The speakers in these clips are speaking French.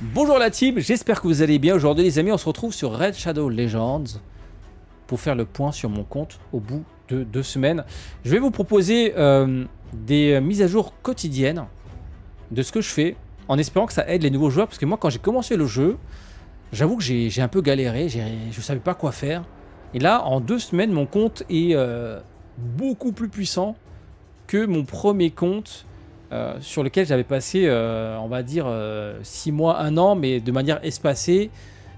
Bonjour la team, j'espère que vous allez bien. Aujourd'hui les amis, on se retrouve sur Red Shadow Legends pour faire le point sur mon compte au bout de deux semaines. Je vais vous proposer euh, des mises à jour quotidiennes de ce que je fais en espérant que ça aide les nouveaux joueurs parce que moi quand j'ai commencé le jeu, j'avoue que j'ai un peu galéré, je savais pas quoi faire. Et là, en deux semaines, mon compte est euh, beaucoup plus puissant que mon premier compte euh, sur lequel j'avais passé, euh, on va dire, 6 euh, mois, 1 an, mais de manière espacée,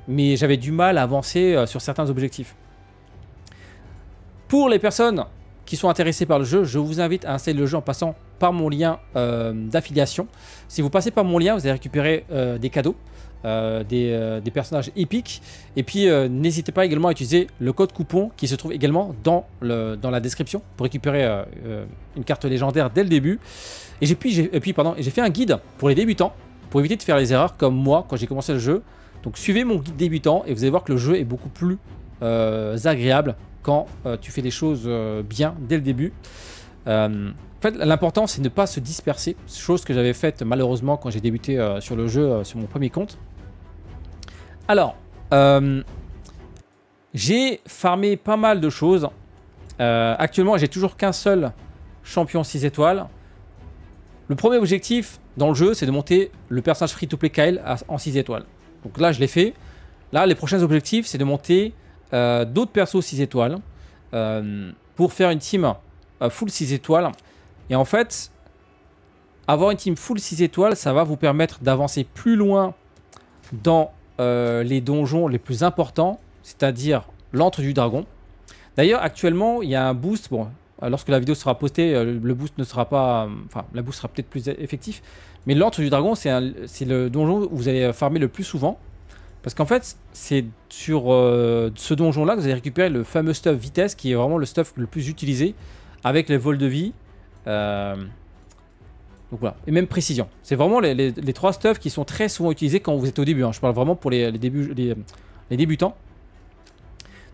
mais j'avais du mal à avancer sur certains objectifs. Pour les personnes qui sont intéressées par le jeu, je vous invite à installer le jeu en passant par mon lien euh, d'affiliation. Si vous passez par mon lien, vous allez récupérer euh, des cadeaux. Euh, des, personnages épiques. Et puis n'hésitez pas également à utiliser le code coupon qui se trouve également dans, le, dans la description pour récupérer une carte légendaire dès le début. Et puis j'ai puis, pardon, fait un guide pour les débutants pour éviter de faire les erreurs comme moi quand j'ai commencé le jeu. Donc suivez mon guide débutant et vous allez voir que le jeu est beaucoup plus agréable quand tu fais les choses bien dès le début. En fait, l'important, c'est de ne pas se disperser, chose que j'avais faite malheureusement quand j'ai débuté euh, sur le jeu, euh, sur mon premier compte. Alors, euh, j'ai farmé pas mal de choses. actuellement, j'ai toujours qu'un seul champion 6 étoiles. Le premier objectif dans le jeu, c'est de monter le personnage free-to-play Kyle en 6 étoiles. Donc là, je l'ai fait. Là, les prochains objectifs, c'est de monter d'autres persos 6 étoiles pour faire une team full 6 étoiles et en fait, avoir une team full 6 étoiles, ça va vous permettre d'avancer plus loin dans euh, les donjons les plus importants, c'est-à-dire l'antre du dragon. D'ailleurs, actuellement, il y a un boost. Bon, lorsque la vidéo sera postée, euh, le boost ne sera pas. Euh, enfin, la boost sera peut-être plus e-, effectif. Mais l'antre du dragon, c'est le donjon où vous allez farmer le plus souvent. Parce qu'en fait, c'est sur ce donjon-là que vous allez récupérer le fameux stuff vitesse qui est vraiment le stuff le plus utilisé avec les vols de vie euh, donc voilà, et même précision. C'est vraiment les, trois stuff qui sont très souvent utilisés quand vous êtes au début. Hein. Je parle vraiment pour les, débutants.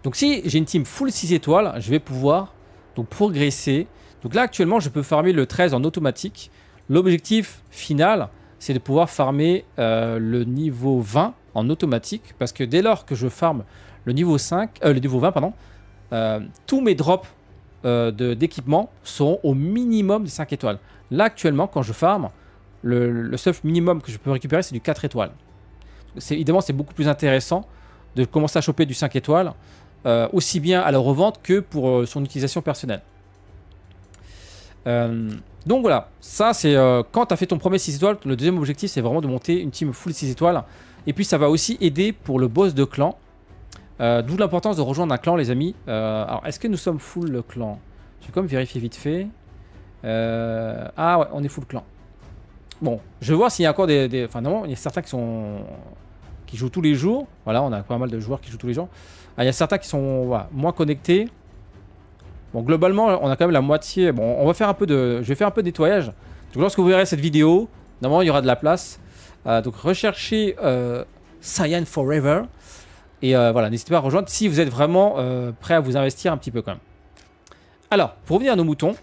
Donc si j'ai une team full 6 étoiles, je vais pouvoir donc, progresser. Donc là actuellement, je peux farmer le 13 en automatique. L'objectif final, c'est de pouvoir farmer euh, le niveau 20 en automatique. Parce que dès lors que je farme le niveau 5, euh, niveau 20, pardon, tous mes drops euh, d'équipements seront au minimum des 5 étoiles. Là, actuellement, quand je farm, le, le minimum que je peux récupérer, c'est du 4 étoiles. Évidemment, c'est beaucoup plus intéressant de commencer à choper du 5 étoiles, euh, aussi bien à la revente que pour euh, son utilisation personnelle. donc voilà, ça c'est quand tu as fait ton premier 6 étoiles, le deuxième objectif c'est vraiment de monter une team full 6 étoiles. Et puis ça va aussi aider pour le boss de clan euh, d'où l'importance de rejoindre un clan, les amis. Euh, alors, est-ce que nous sommes full le clan Je vais quand même vérifier vite fait. Euh, ah ouais, on est full clan. Bon, je vais voir s'il y a encore des, Enfin non, il y a certains qui sont... Qui jouent tous les jours. Voilà, on a pas mal de joueurs qui jouent tous les jours. Ah, il y a certains qui sont moins connectés. Bon, globalement, on a quand même la moitié. Bon, on va faire un peu de... Je vais faire un peu de nettoyage. Donc lorsque vous verrez cette vidéo, normalement, il y aura de la place. donc recherchez Cyan Forever. Et euh, voilà, n'hésitez pas à rejoindre si vous êtes vraiment euh, prêt à vous investir un petit peu quand même. Alors, pour revenir à nos moutons,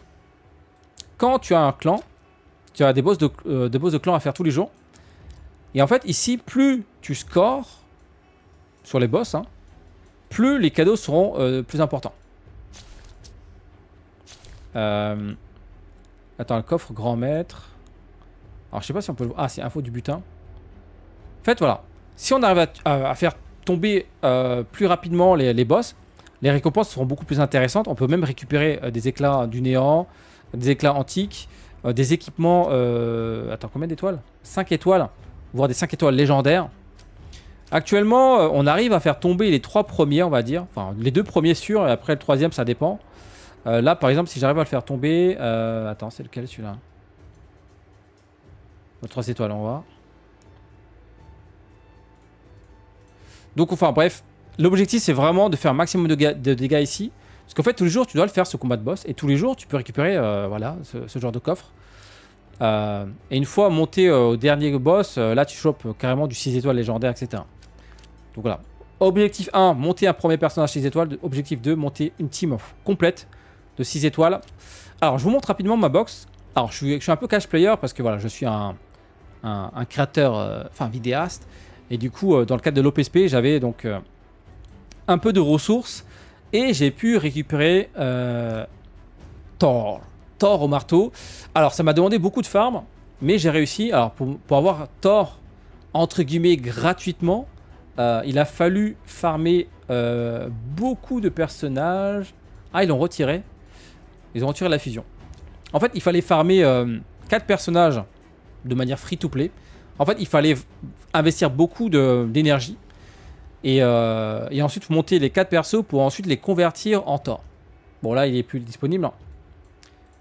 quand tu as un clan, tu as des boss de, euh, boss de clan à faire tous les jours. Et en fait, ici, plus tu scores sur les boss, hein, plus les cadeaux seront plus importants. Attends, le coffre grand maître. Alors, je sais pas si on peut le voir. Ah, c'est info du butin. En fait, voilà. Si on arrive à faire tomber euh, plus rapidement les, boss, les récompenses seront beaucoup plus intéressantes. On peut même récupérer euh, des éclats du néant, des éclats antiques, euh, des équipements... attends, combien d'étoiles 5 étoiles, voire des 5 étoiles légendaires. Actuellement, on arrive à faire tomber les trois premiers, on va dire. Enfin, les deux premiers sûrs, et après le troisième, ça dépend. là, par exemple, si j'arrive à le faire tomber... attends, c'est lequel, celui-là 3 étoiles, on va. Donc enfin bref, l'objectif c'est vraiment de faire un maximum de, dégâts ici. Parce qu'en fait tous les jours tu dois le faire ce combat de boss et tous les jours tu peux récupérer euh, voilà, ce, genre de coffre. Euh, et une fois monté euh, au dernier boss, là tu chopes carrément du 6 étoiles légendaire, etc. Donc voilà. Objectif 1, monter un premier personnage 6 étoiles. Objectif 2, monter une team complète de 6 étoiles. Alors je vous montre rapidement ma box. Alors je suis, un peu cash player parce que voilà, je suis un créateur, enfin vidéaste. Et du coup, euh, dans le cadre de l'OPSP, j'avais donc euh, un peu de ressources et j'ai pu récupérer euh, Thor. Thor au marteau. Alors, ça m'a demandé beaucoup de farm, mais j'ai réussi. Alors, pour, avoir Thor, entre guillemets, gratuitement, il a fallu farmer beaucoup de personnages. Ah, ils l'ont retiré. Ils ont retiré la fusion. En fait, il fallait farmer euh, 4 personnages de manière free-to-play. En fait, il fallait investir beaucoup d'énergie et, euh, et, ensuite monter les 4 persos pour ensuite les convertir en Thor. Bon, là, il est plus disponible.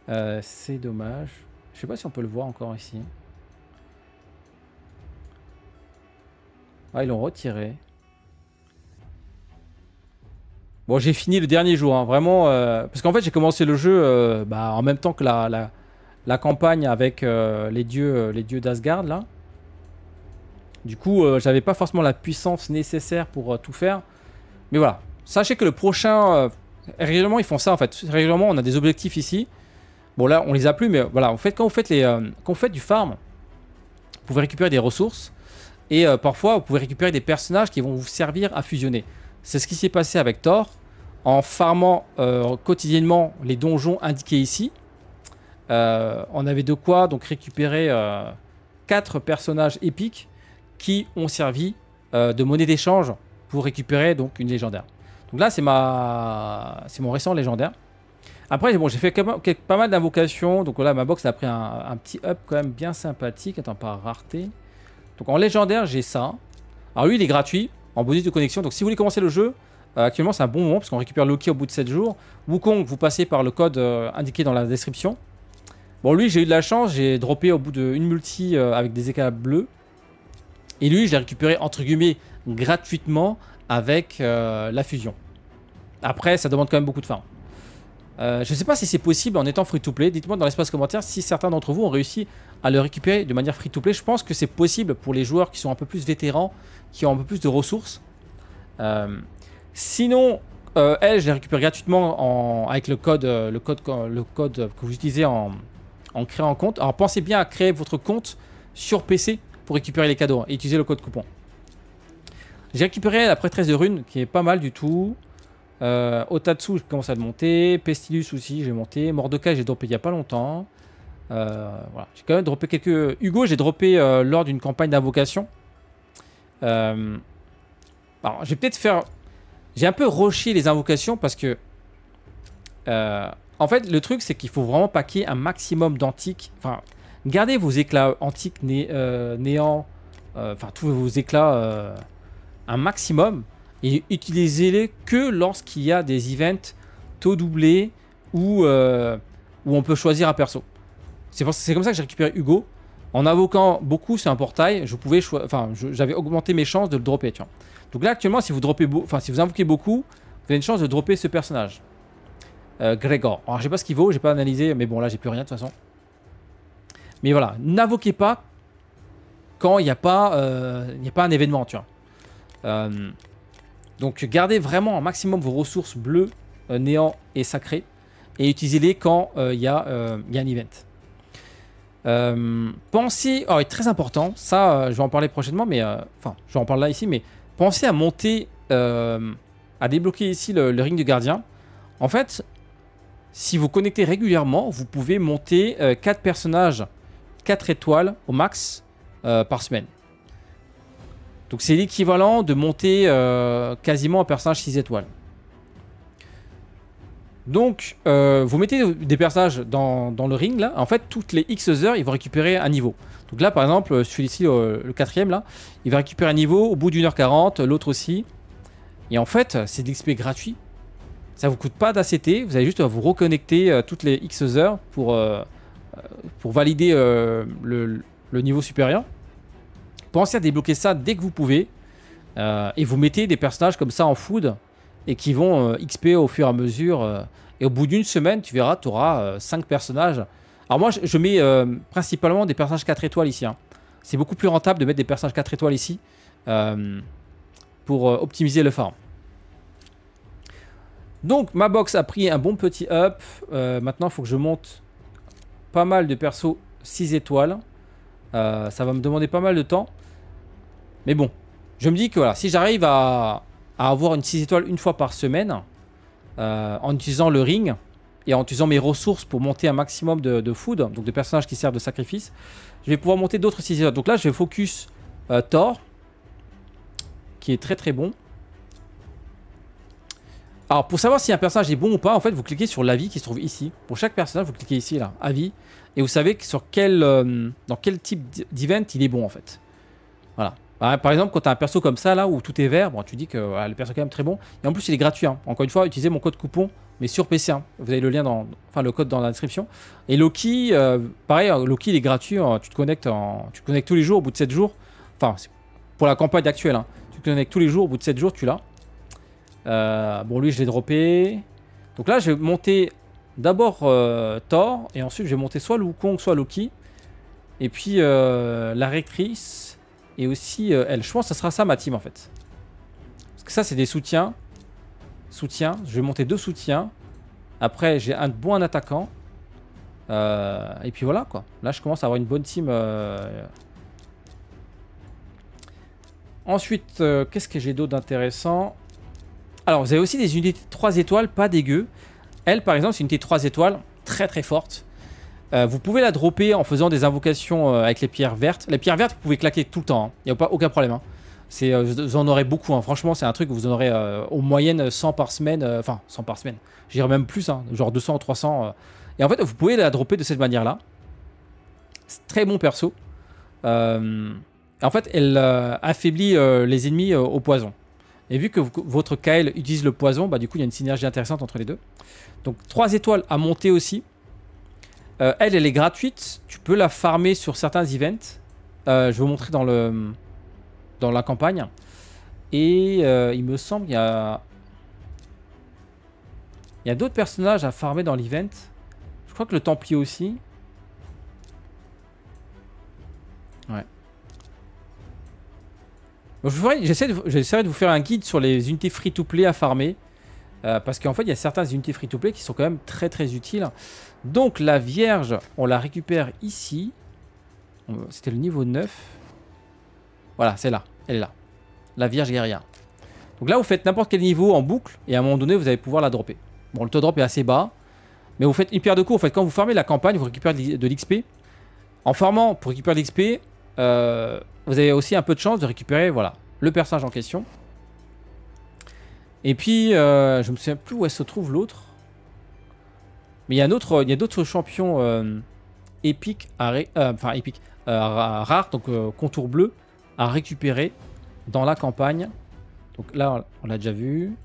Euh, c'est dommage. Je sais pas si on peut le voir encore ici. Ah, ils l'ont retiré. Bon, j'ai fini le dernier jour, hein. vraiment. Euh, parce qu'en fait, j'ai commencé le jeu bah, en même temps que la, la, campagne avec les dieux, les dieux d'Asgard, là. Du coup, euh, j'avais pas forcément la puissance nécessaire pour euh, tout faire. Mais voilà. Sachez que le prochain. Euh, régulièrement, ils font ça en fait. Régulièrement, on a des objectifs ici. Bon, là, on les a plus, mais voilà. En fait, quand vous faites, les, quand vous faites du farm, vous pouvez récupérer des ressources. Et parfois, vous pouvez récupérer des personnages qui vont vous servir à fusionner. C'est ce qui s'est passé avec Thor. En farmant quotidiennement les donjons indiqués ici, on avait de quoi donc récupérer 4 personnages épiques qui ont servi euh, de monnaie d'échange pour récupérer donc une légendaire. Donc là, c'est ma, c'est mon récent légendaire. Après, bon, j'ai fait pas mal d'invocations. Donc là, ma box a pris un, petit up quand même bien sympathique. Attends, par rareté. Donc en légendaire, j'ai ça. Alors lui, il est gratuit en bonus de connexion. Donc si vous voulez commencer le jeu, euh, actuellement, c'est un bon moment parce qu'on récupère Loki au bout de 7 jours. Wukong, vous passez par le code euh, indiqué dans la description. Bon, lui, j'ai eu de la chance. J'ai droppé au bout d'une multi avec des éclats bleus. Et lui, je l'ai récupéré entre guillemets gratuitement avec euh, la fusion. Après, ça demande quand même beaucoup de fin euh, je ne sais pas si c'est possible en étant free-to-play. Dites-moi dans l'espace commentaire si certains d'entre vous ont réussi à le récupérer de manière free-to-play. Je pense que c'est possible pour les joueurs qui sont un peu plus vétérans, qui ont un peu plus de ressources. Euh, sinon, elle, je l'ai récupéré gratuitement avec le code, le, code, que vous utilisez en, en créant un compte. Alors pensez bien à créer votre compte sur PC récupérer les cadeaux et utiliser le code coupon. J'ai récupéré la prêtresse de runes qui est pas mal du tout. Euh, Otatsu, je commence à le monter. Pestilus aussi, j'ai monté. Mordecai, j'ai droppé il n'y a pas longtemps. Euh, j'ai quand même droppé quelques. Hugo, j'ai droppé euh, lors d'une campagne d'invocation. Alors, peut-être faire. J'ai un peu rushé les invocations parce que. En fait, le truc, c'est qu'il faut vraiment paquer un maximum d'antiques. Enfin, Gardez vos éclats antiques né, euh, néants, euh, enfin tous vos éclats euh, un maximum et utilisez-les que lorsqu'il y a des events taux doublés ou où on peut choisir un perso. C'est comme ça que j'ai récupéré Hugo. En invoquant beaucoup, c'est un portail, je pouvais enfin, j'avais augmenté mes chances de le dropper, Donc là actuellement, si vous enfin si vous invoquez beaucoup, vous avez une chance de dropper ce personnage. Gregor. Alors je sais pas ce qu'il vaut, j'ai pas analysé, mais bon là j'ai plus rien de toute façon. Mais voilà, n'invoquez pas quand il n'y a, pas, euh, a pas un événement, tu vois. Euh, donc gardez vraiment un maximum vos ressources bleues, euh, néant et sacrées. Et utilisez-les quand il y, y, a un event. pensez, oh, très important, ça je vais en parler prochainement, mais enfin je vais en parler là ici, mais pensez à monter, à débloquer ici le, ring du gardien. En fait, si vous connectez régulièrement, vous pouvez monter quatre 4 personnages 4 étoiles au max euh, par semaine. Donc c'est l'équivalent de monter euh, quasiment un personnage 6 étoiles. Donc euh, vous mettez des personnages dans, le ring là, en fait toutes les X heures ils vont récupérer un niveau. Donc là par exemple celui-ci, le quatrième là, il va récupérer un niveau au bout d'une heure 40, l'autre aussi. Et en fait c'est de l'XP gratuit. Ça vous coûte pas d'ACT, vous avez juste à vous reconnecter toutes les X heures pour pour valider euh, le, niveau supérieur. Pensez à débloquer ça dès que vous pouvez. Euh, et vous mettez des personnages comme ça en food et qui vont euh, XP au fur et à mesure. et au bout d'une semaine, tu verras, tu auras 5 personnages. Alors moi, je, mets principalement des personnages 4 étoiles ici. Hein. C'est beaucoup plus rentable de mettre des personnages 4 étoiles ici pour optimiser le farm. Donc ma box a pris un bon petit up. maintenant, il faut que je monte pas mal de persos 6 étoiles. Euh, ça va me demander pas mal de temps. Mais bon, je me dis que voilà, si j'arrive à, avoir une 6 étoiles une fois par semaine, euh, en utilisant le ring et en utilisant mes ressources pour monter un maximum de, food, donc de personnages qui servent de sacrifice, je vais pouvoir monter d'autres 6 étoiles. Donc là, je vais focus euh, Thor, qui est très très bon. Alors pour savoir si un personnage est bon ou pas, en fait vous cliquez sur l'avis qui se trouve ici. Pour chaque personnage vous cliquez ici là, avis, et vous savez sur quel, euh, dans quel type d'event il est bon en fait. Voilà. Bah, par exemple, quand tu as un perso comme ça là où tout est vert, tu dis que le perso est quand même très bon. Et en plus, il est gratuit. Hein. Encore une fois, utilisez mon code coupon, mais sur PC. Hein. Vous avez le lien dans, enfin le code dans la description. Et Loki, euh, pareil, hein, Loki il est gratuit. Tu te connectes, tu te connectes tous les jours. Au bout de 7 jours, enfin pour la campagne actuelle, tu te connectes tous les jours. Au bout de 7 jours, tu l'as. Euh, bon, lui, je l'ai droppé. Donc là, je vais monter d'abord euh, Thor, et ensuite, je vais monter soit Wukong, soit Loki. Et puis, euh, la rectrice, et aussi elle. Je pense que ça sera ça, ma team, en fait. Parce que ça, c'est des soutiens. Soutiens. Je vais monter deux soutiens. Après, j'ai un bon attaquant. et puis voilà, quoi. Là, je commence à avoir une bonne team... Ensuite, qu'est-ce que j'ai d'autre d'intéressant alors, vous avez aussi des unités 3 étoiles, pas dégueu. Elle, par exemple, c'est une unité 3 étoiles, très très forte. Euh, vous pouvez la dropper en faisant des invocations euh, avec les pierres vertes. Les pierres vertes, vous pouvez claquer tout le temps. Hein. Il n'y a pas, aucun problème. Hein. Euh, vous en aurez beaucoup. Hein. Franchement, c'est un truc que vous en aurez en moyenne 100 par semaine. Enfin, 100 par semaine. Je même plus, genre 200 ou 300. Et en fait, vous pouvez la dropper de cette manière-là. C'est très bon perso. en fait, elle affaiblit les ennemis au poison. Et vu que votre Kael utilise le poison, bah du coup il y a une synergie intéressante entre les deux. Donc 3 étoiles à monter aussi. Euh, elle, elle est gratuite. Tu peux la farmer sur certains events. Euh, je vais vous montrer dans, le, dans la campagne. Et euh, il me semble qu'il y a... Il y a d'autres personnages à farmer dans l'event. Je crois que le Templier aussi. J'essaierai de vous faire un guide sur les unités free-to-play à farmer. Euh, parce qu'en fait, il y a certaines unités free-to-play qui sont quand même très très utiles. Donc la Vierge, on la récupère ici. C'était le niveau 9. Voilà, c'est là. Elle est là. La Vierge guerrière. Donc là, vous faites n'importe quel niveau en boucle. Et à un moment donné, vous allez pouvoir la dropper. Bon, le taux drop est assez bas. Mais vous faites une paire de coups. En fait, quand vous farmez la campagne, vous récupérez de l'XP. En farmant pour récupérer de l'XP, euh, vous avez aussi un peu de chance de récupérer voilà, le personnage en question. Et puis, je euh, je me souviens plus où se trouve l'autre. Mais il y a d'autres champions euh, épiques, enfin épiques, rares, donc contour bleu, à récupérer dans la campagne. Donc là, on l'a déjà vu.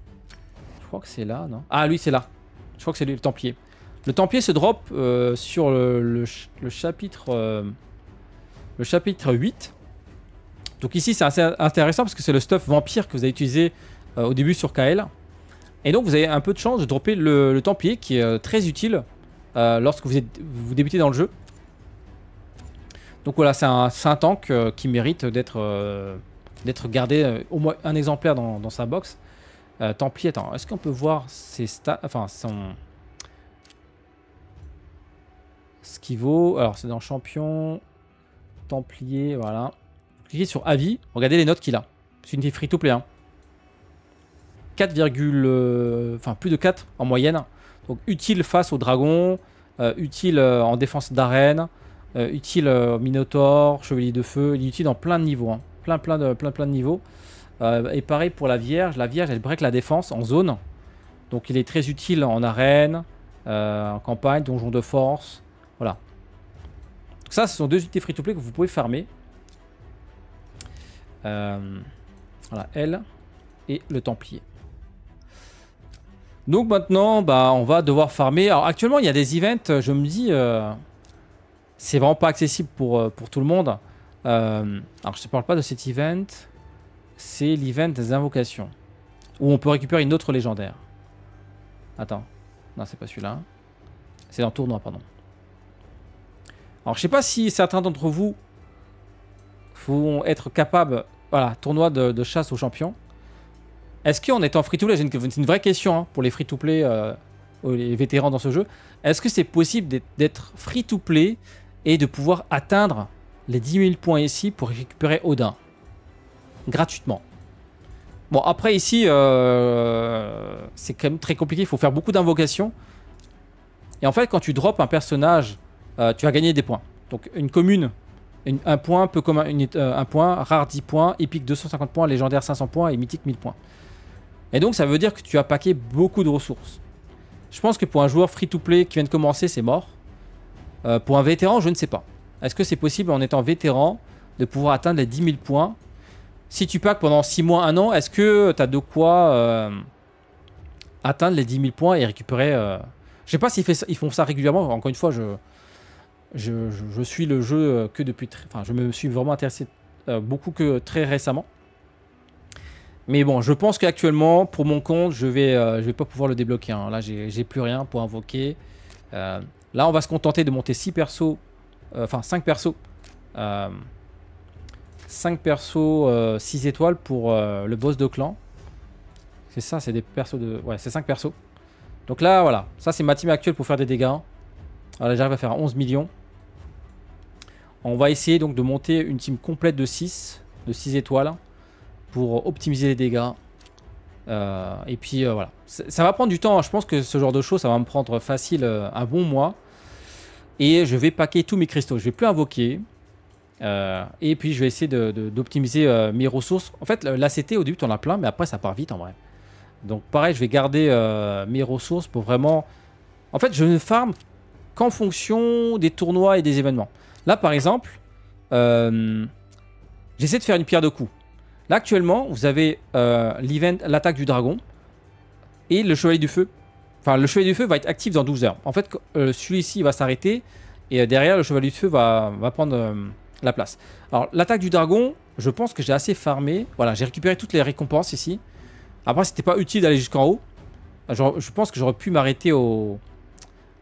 Je crois que c'est là, non Ah, lui, c'est là. Je crois que c'est lui, le Templier. Le Templier se drop sur le chapitre le chapitre 8. Donc ici, c'est assez intéressant parce que c'est le stuff vampire que vous avez utilisé euh, au début sur KL. Et donc, vous avez un peu de chance de dropper le, Templier qui est euh, très utile euh, lorsque vous, êtes, vous débutez dans le jeu. Donc voilà, c'est un, un, tank qui mérite d'être gardé au moins un exemplaire dans, sa box. Templier, attends, est-ce qu'on peut voir ses stats Enfin, son... Ce qui vaut... Alors, c'est dans Champion... Templier, voilà. Cliquez sur avis, regardez les notes qu'il a. C'est une des free to play. 4, hein. euh, enfin plus de 4 en moyenne. Donc utile face aux dragons, euh, utile euh, en défense d'arène, utile Minotaur, Chevalier de Feu, il est utile en plein de niveaux. Hein. Plein, plein, de, plein, plein de niveaux. et pareil pour la Vierge. La Vierge, elle break la défense en zone. Donc il est très utile en arène, en campagne, donjon de force. Voilà. Donc ça, ce sont deux unités free-to-play que vous pouvez farmer. Euh, voilà, elle et le Templier. Donc maintenant, bah, on va devoir farmer. Alors actuellement, il y a des events, je me dis, euh, c'est vraiment pas accessible pour, euh, pour tout le monde. alors je te parle pas de cet event, c'est l'event des invocations. Où on peut récupérer une autre légendaire. Attends, non c'est pas celui-là. C'est dans tournoi, pardon. Alors, je sais pas si certains d'entre vous vont être capables, voilà, tournoi de, chasse aux champions. Est-ce qu'en étant free-to-play, c'est une, vraie question hein, pour les free-to-play, euh, les vétérans dans ce jeu, est-ce que c'est possible d'être free-to-play et de pouvoir atteindre les 10 000 points ici pour récupérer Odin gratuitement Bon, après ici, euh, c'est quand même très compliqué, il faut faire beaucoup d'invocations. Et en fait, quand tu drops un personnage euh, tu as gagné des points. Donc une commune, un point, peu comme euh, un point, rare 10 points, épique 250 points, légendaire 500 points et mythique 1000 points. Et donc ça veut dire que tu as paqué beaucoup de ressources. Je pense que pour un joueur free-to-play qui vient de commencer, c'est mort. Euh, pour un vétéran, je ne sais pas. Est-ce que c'est possible en étant vétéran de pouvoir atteindre les 10 000 points Si tu packs pendant 6 mois, 1 an, est-ce que tu as de quoi atteindre les 10 000 points et récupérer... Je sais pas s'ils font ça régulièrement, encore une fois, je je, suis le jeu euh, que depuis. très Enfin, je me suis vraiment intéressé euh, beaucoup que très récemment. Mais bon, je pense qu'actuellement, pour mon compte, je vais, euh, je vais pas pouvoir le débloquer. Hein. Là, j'ai plus rien pour invoquer. là, on va se contenter de monter 6 persos. Enfin, 5 persos. 5 persos, 6 étoiles pour le boss de clan. C'est ça, c'est des persos de. Ouais, c'est 5 persos. Donc là, voilà. Ça, c'est ma team actuelle pour faire des dégâts. Alors là, j'arrive à faire 11 millions. On va essayer donc de monter une team complète de 6, de 6 étoiles, pour optimiser les dégâts. Euh, et puis euh, voilà, ça, va prendre du temps, hein. je pense que ce genre de choses, ça va me prendre facile euh, un bon mois. Et je vais paquer tous mes cristaux, je vais plus invoquer. et puis je vais essayer d'optimiser de, mes ressources. En fait, l'ACT au début, en a plein, mais après ça part vite en vrai. Donc pareil, je vais garder mes ressources pour vraiment... En fait, je ne farm qu'en fonction des tournois et des événements. Là, par exemple, euh, j'essaie de faire une pierre de coups. Là, actuellement, vous avez euh, l'attaque du dragon et le chevalier du feu. Enfin, le chevalier du feu va être actif dans 12 heures. En fait, euh, celui-ci va s'arrêter et derrière, le chevalier du feu va, prendre la place. Alors, l'attaque du dragon, je pense que j'ai assez farmé. Voilà, j'ai récupéré toutes les récompenses ici. Après, c'était pas utile d'aller jusqu'en haut. Je, pense que j'aurais pu m'arrêter au,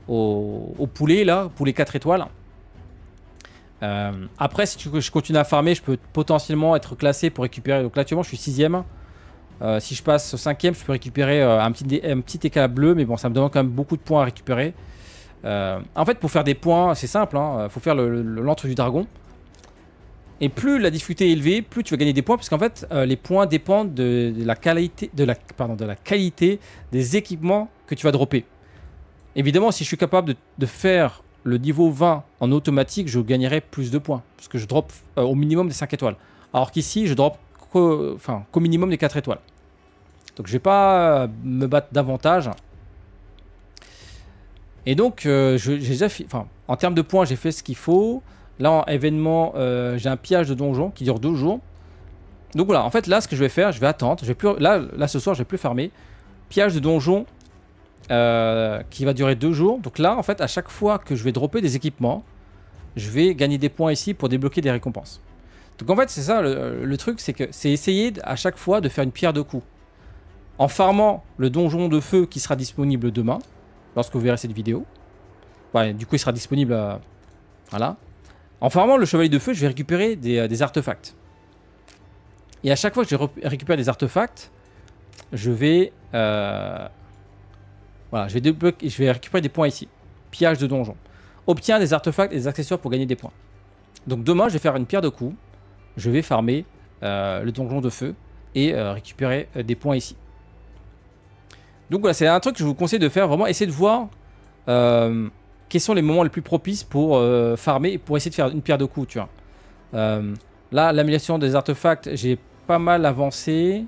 au poulet, là, poulet 4 étoiles. Euh, après, si je continue à farmer, je peux potentiellement être classé pour récupérer. Donc là, actuellement, je suis 6 euh, Si je passe au 5 je peux récupérer euh, un, petit, un bleu, mais bon, ça me demande quand même beaucoup de points à récupérer. Euh, en fait, pour faire des points, c'est simple, il hein. faut faire l'antre le, du dragon. Et plus la difficulté est élevée, plus tu vas gagner des points, parce qu'en fait, les points dépendent de, la qualité, de, la, qualité des équipements que tu vas dropper. Évidemment, si je suis capable de faire le niveau 20 en automatique, je gagnerai plus de points. Parce que je drop euh, au minimum des 5 étoiles. Alors qu'ici, je drop qu'au minimum des 4 étoiles. Donc je vais pas euh, me battre davantage. Et donc, euh, j'ai déjà enfin, en termes de points, j'ai fait ce qu'il faut. Là, en événement, j'ai un piège de donjon qui dure 2 jours. Donc voilà, en fait, là, ce que je vais faire, je vais attendre. Je vais plus, là, là, ce soir, je vais plus fermer. piège de donjon, euh, qui va durer deux jours. Donc là, en fait, à chaque fois que je vais dropper des équipements, je vais gagner des points ici pour débloquer des récompenses. Donc en fait, c'est ça le, truc, c'est que c'est essayer à chaque fois de faire une pierre de coups. En farmant le donjon de feu qui sera disponible demain, lorsque vous verrez cette vidéo. du coup, il sera disponible. Euh, voilà. En farmant le chevalier de feu, je vais récupérer des, euh, artefacts. Et à chaque fois que je récupère des artefacts, je vais euh, voilà, je vais, récupérer des points ici. Pillage de donjon. Obtiens des artefacts et des accessoires pour gagner des points. Donc demain, je vais faire une pierre de coup. Je vais farmer euh, le donjon de feu et euh, récupérer euh, des points ici. Donc voilà, c'est un truc que je vous conseille de faire. Vraiment, essayez de voir quels sont les moments les plus propices pour farmer et pour essayer de faire une pierre de coup tu vois. là, l'amélioration des artefacts, j'ai pas mal avancé.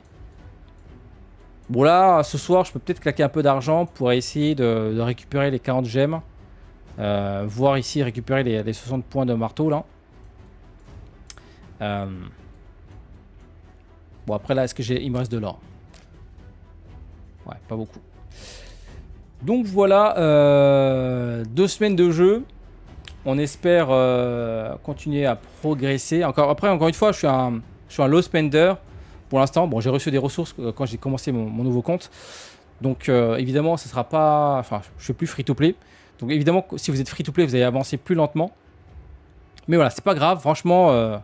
Bon là, ce soir, je peux peut-être claquer un peu d'argent pour essayer de, récupérer les 40 gemmes. Euh, voir ici récupérer les, 60 points de marteau là. Euh, bon après là, est-ce que j'ai... Il me reste de l'or. Ouais, pas beaucoup. Donc voilà, euh, deux semaines de jeu. On espère continuer à progresser. Encore, après, encore une fois, je suis un, je suis un low spender pour l'instant, bon, j'ai reçu des ressources euh, quand j'ai commencé mon, nouveau compte. Donc euh, évidemment, ne sera pas. Enfin, je suis plus free to play. Donc évidemment, si vous êtes free to play, vous allez avancer plus lentement. Mais voilà, c'est pas grave. Franchement, euh,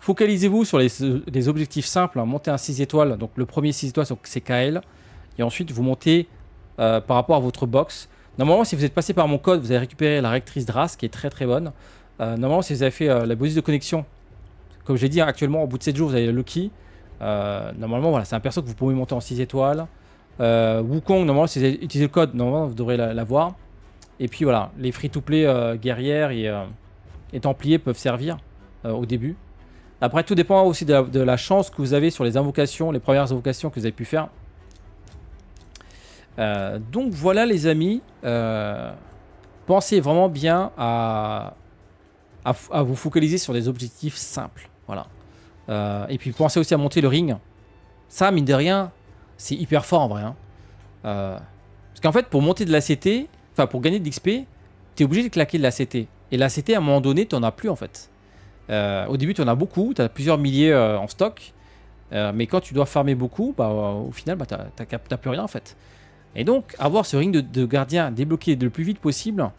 focalisez-vous sur les, objectifs simples. Hein. Montez un 6 étoiles. Donc le premier 6 étoiles, c'est KL. Et ensuite, vous montez par rapport à votre box. Normalement, si vous êtes passé par mon code, vous allez récupérer la rectrice DRAS qui est très très bonne. normalement, si vous avez fait la bonus de connexion, comme j'ai dit, hein, actuellement, au bout de 7 jours, vous avez le key. Euh, normalement, voilà, c'est un perso que vous pouvez monter en 6 étoiles. Euh, Wukong, normalement, si vous utilisez le code, normalement, vous devrez l'avoir. Et puis voilà, les free-to-play euh, guerrières et, templiers peuvent servir au début. Après, tout dépend aussi de la, chance que vous avez sur les invocations, les premières invocations que vous avez pu faire. donc voilà les amis, pensez vraiment bien à, vous focaliser sur des objectifs simples. Voilà. Euh, et puis pensez aussi à monter le ring. Ça, mine de rien, c'est hyper fort en vrai. Hein. Euh, parce qu'en fait, pour monter de la CT, enfin pour gagner de l'XP, tu es obligé de claquer de la CT. Et la à un moment donné, t'en as plus en fait. Euh, au début, tu en as beaucoup, tu as plusieurs milliers en stock. mais quand tu dois farmer beaucoup, bah, au final, bah, t'as plus rien en fait. Et donc, avoir ce ring de, gardien débloqué le plus vite possible.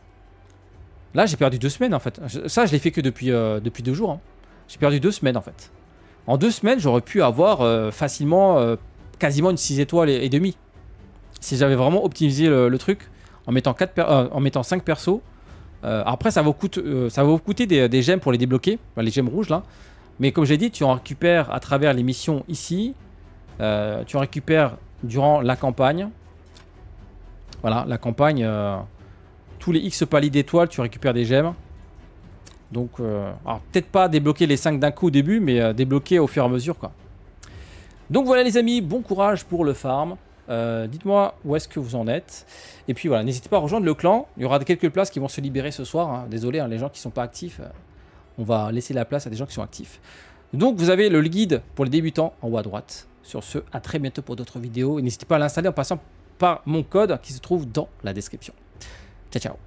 Là, j'ai perdu deux semaines en fait. Ça, je l'ai fait que depuis, depuis deux jours. Hein. J'ai perdu deux semaines en fait. En deux semaines, j'aurais pu avoir euh, facilement euh, quasiment une 6 étoiles et, demie demi. Si j'avais vraiment optimisé le, truc en mettant, quatre, euh, en mettant 5 persos. après, ça va vous, coûter des, gemmes pour les débloquer, les gemmes rouges là. Mais comme j'ai dit, tu en récupères à travers les missions ici. tu en récupères durant la campagne. Voilà, la campagne, tous les X palis d'étoiles, tu récupères des gemmes. Donc, euh, alors peut-être pas débloquer les 5 d'un coup au début, mais euh, débloquer au fur et à mesure, quoi. Donc voilà les amis, bon courage pour le farm. Euh, dites-moi où est-ce que vous en êtes. Et puis voilà, n'hésitez pas à rejoindre le clan. Il y aura quelques places qui vont se libérer ce soir. Hein. Désolé, hein, les gens qui sont pas actifs, on va laisser la place à des gens qui sont actifs. Donc vous avez le guide pour les débutants en haut à droite. Sur ce, à très bientôt pour d'autres vidéos. n'hésitez pas à l'installer en passant par mon code qui se trouve dans la description. Ciao, ciao